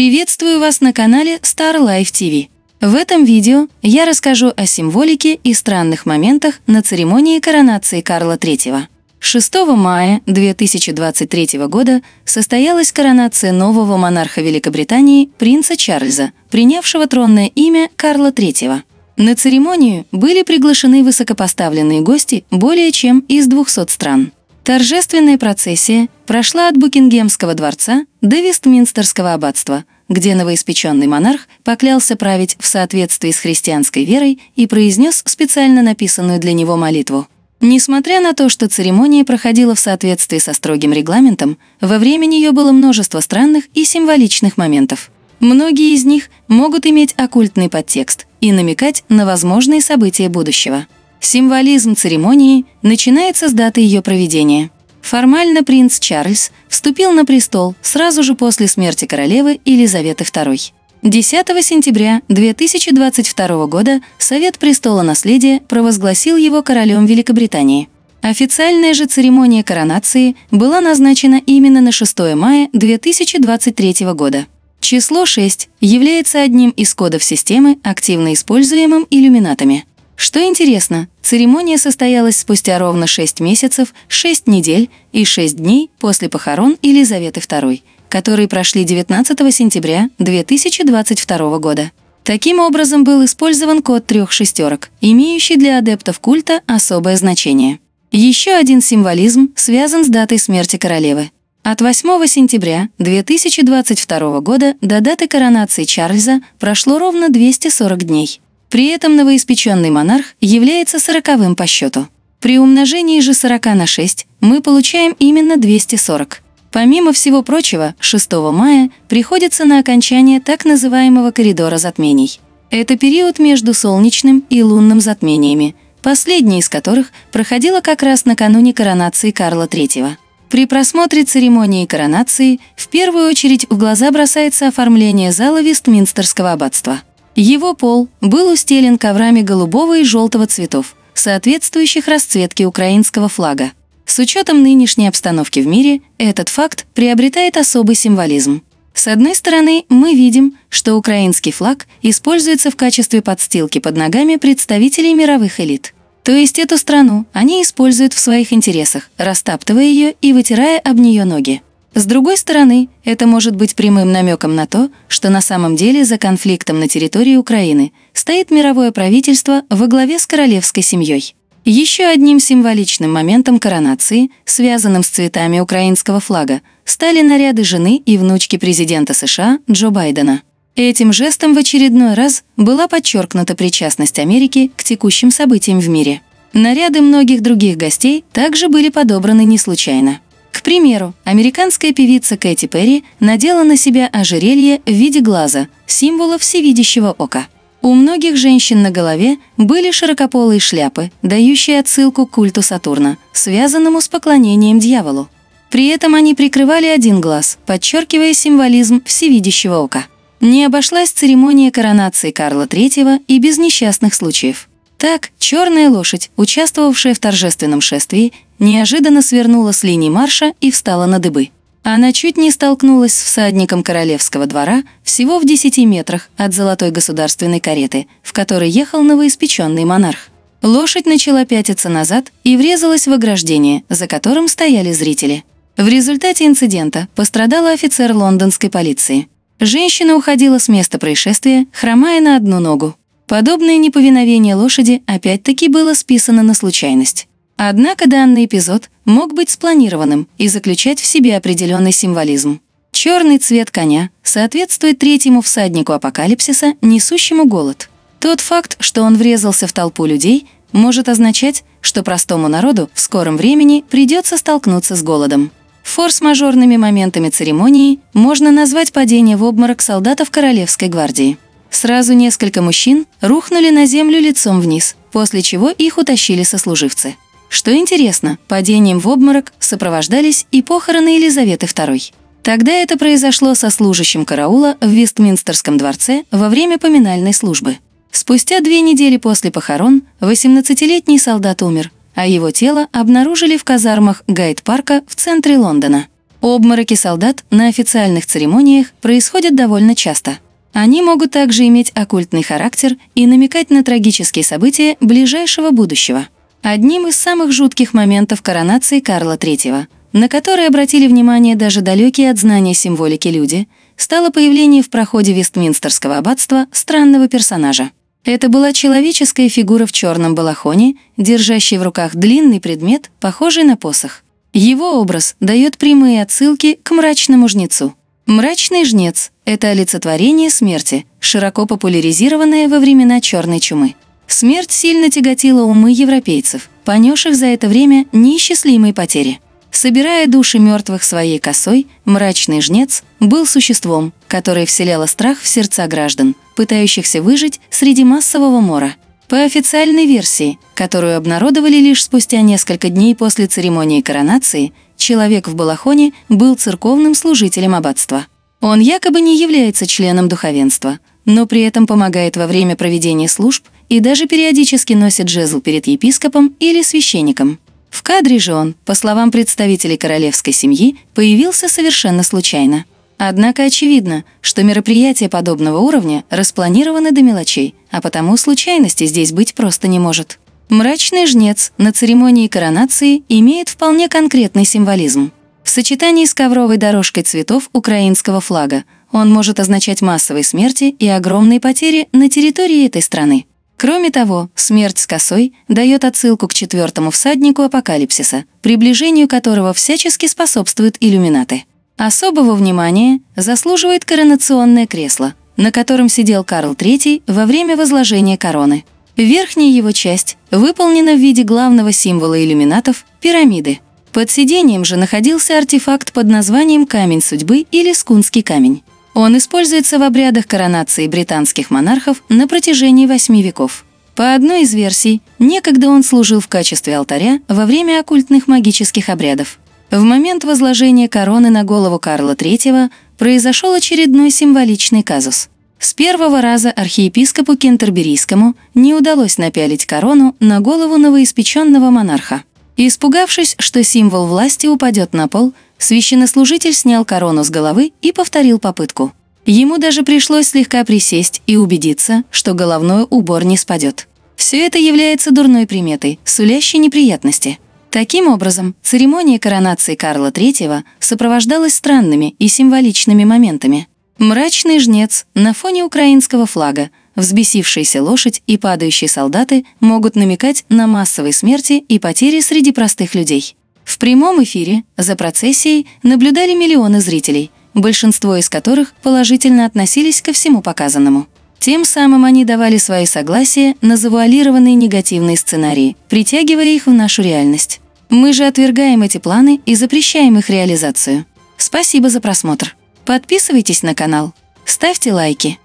Приветствую вас на канале Star Life TV. В этом видео я расскажу о символике и странных моментах на церемонии коронации Карла III. 6 мая 2023 года состоялась коронация нового монарха Великобритании принца Чарльза, принявшего тронное имя Карла III. На церемонию были приглашены высокопоставленные гости более чем из 200 стран. Торжественная процессия прошла от Букингемского дворца до Вестминстерского аббатства, где новоиспеченный монарх поклялся править в соответствии с христианской верой и произнес специально написанную для него молитву. Несмотря на то, что церемония проходила в соответствии со строгим регламентом, во время нее было множество странных и символичных моментов. Многие из них могут иметь оккультный подтекст и намекать на возможные события будущего. Символизм церемонии начинается с даты ее проведения. Формально принц Чарльз вступил на престол сразу же после смерти королевы Елизаветы II. 10 сентября 2022 года Совет престола наследия провозгласил его королем Великобритании. Официальная же церемония коронации была назначена именно на 6 мая 2023 года. Число 6 является одним из кодов системы, активно используемым иллюминатами – что интересно, церемония состоялась спустя ровно 6 месяцев, 6 недель и 6 дней после похорон Елизаветы II, которые прошли 19 сентября 2022 года. Таким образом был использован код трех шестерок, имеющий для адептов культа особое значение. Еще один символизм связан с датой смерти королевы. От 8 сентября 2022 года до даты коронации Чарльза прошло ровно 240 дней. При этом новоиспеченный монарх является сороковым по счету. При умножении же 40 на 6 мы получаем именно 240. Помимо всего прочего, 6 мая приходится на окончание так называемого коридора затмений. Это период между солнечным и лунным затмениями, последнее из которых проходило как раз накануне коронации Карла III. При просмотре церемонии коронации в первую очередь в глаза бросается оформление зала Вестминстерского аббатства – его пол был устелен коврами голубого и желтого цветов, соответствующих расцветке украинского флага. С учетом нынешней обстановки в мире, этот факт приобретает особый символизм. С одной стороны, мы видим, что украинский флаг используется в качестве подстилки под ногами представителей мировых элит. То есть эту страну они используют в своих интересах, растаптывая ее и вытирая об нее ноги. С другой стороны, это может быть прямым намеком на то, что на самом деле за конфликтом на территории Украины стоит мировое правительство во главе с королевской семьей. Еще одним символичным моментом коронации, связанным с цветами украинского флага, стали наряды жены и внучки президента США Джо Байдена. Этим жестом в очередной раз была подчеркнута причастность Америки к текущим событиям в мире. Наряды многих других гостей также были подобраны не случайно. К примеру, американская певица Кэти Перри надела на себя ожерелье в виде глаза, символа всевидящего ока. У многих женщин на голове были широкополые шляпы, дающие отсылку к культу Сатурна, связанному с поклонением дьяволу. При этом они прикрывали один глаз, подчеркивая символизм всевидящего ока. Не обошлась церемония коронации Карла III и без несчастных случаев. Так, черная лошадь, участвовавшая в торжественном шествии, неожиданно свернула с линии марша и встала на дыбы. Она чуть не столкнулась с всадником королевского двора всего в 10 метрах от золотой государственной кареты, в которой ехал новоиспеченный монарх. Лошадь начала пятиться назад и врезалась в ограждение, за которым стояли зрители. В результате инцидента пострадал офицер лондонской полиции. Женщина уходила с места происшествия, хромая на одну ногу. Подобное неповиновение лошади опять-таки было списано на случайность. Однако данный эпизод мог быть спланированным и заключать в себе определенный символизм. Черный цвет коня соответствует третьему всаднику апокалипсиса, несущему голод. Тот факт, что он врезался в толпу людей, может означать, что простому народу в скором времени придется столкнуться с голодом. Форс-мажорными моментами церемонии можно назвать падение в обморок солдатов Королевской гвардии. Сразу несколько мужчин рухнули на землю лицом вниз, после чего их утащили сослуживцы. Что интересно, падением в обморок сопровождались и похороны Елизаветы II. Тогда это произошло со служащим караула в Вестминстерском дворце во время поминальной службы. Спустя две недели после похорон 18-летний солдат умер, а его тело обнаружили в казармах Гайд-парка в центре Лондона. Обмороки солдат на официальных церемониях происходят довольно часто. Они могут также иметь оккультный характер и намекать на трагические события ближайшего будущего – одним из самых жутких моментов коронации Карла III, на который обратили внимание даже далекие от знания символики люди, стало появление в проходе Вестминстерского аббатства странного персонажа. Это была человеческая фигура в черном балахоне, держащая в руках длинный предмет, похожий на посох. Его образ дает прямые отсылки к мрачному жнецу. Мрачный жнец – это олицетворение смерти, широко популяризированное во времена черной чумы. Смерть сильно тяготила умы европейцев, понесших за это время неисчислимые потери. Собирая души мертвых своей косой, мрачный жнец был существом, которое вселяло страх в сердца граждан, пытающихся выжить среди массового мора. По официальной версии, которую обнародовали лишь спустя несколько дней после церемонии коронации, человек в балахоне был церковным служителем аббатства. Он якобы не является членом духовенства, но при этом помогает во время проведения служб и даже периодически носит жезл перед епископом или священником. В кадре же он, по словам представителей королевской семьи, появился совершенно случайно. Однако очевидно, что мероприятия подобного уровня распланированы до мелочей, а потому случайности здесь быть просто не может. Мрачный жнец на церемонии коронации имеет вполне конкретный символизм. В сочетании с ковровой дорожкой цветов украинского флага он может означать массовые смерти и огромные потери на территории этой страны. Кроме того, смерть с косой дает отсылку к четвертому всаднику апокалипсиса, приближению которого всячески способствуют иллюминаты. Особого внимания заслуживает коронационное кресло, на котором сидел Карл III во время возложения короны. Верхняя его часть выполнена в виде главного символа иллюминатов – пирамиды. Под сиденьем же находился артефакт под названием «Камень судьбы» или «Скунский камень». Он используется в обрядах коронации британских монархов на протяжении восьми веков. По одной из версий, некогда он служил в качестве алтаря во время оккультных магических обрядов. В момент возложения короны на голову Карла III произошел очередной символичный казус. С первого раза архиепископу Кентерберийскому не удалось напялить корону на голову новоиспеченного монарха. И испугавшись, что символ власти упадет на пол, священнослужитель снял корону с головы и повторил попытку. Ему даже пришлось слегка присесть и убедиться, что головной убор не спадет. Все это является дурной приметой, сулящей неприятности. Таким образом, церемония коронации Карла III сопровождалась странными и символичными моментами. Мрачный жнец на фоне украинского флага Взбесившаяся лошадь и падающие солдаты могут намекать на массовые смерти и потери среди простых людей. В прямом эфире за процессией наблюдали миллионы зрителей, большинство из которых положительно относились ко всему показанному. Тем самым они давали свои согласия на завуалированные негативные сценарии, притягивая их в нашу реальность. Мы же отвергаем эти планы и запрещаем их реализацию. Спасибо за просмотр. Подписывайтесь на канал, ставьте лайки.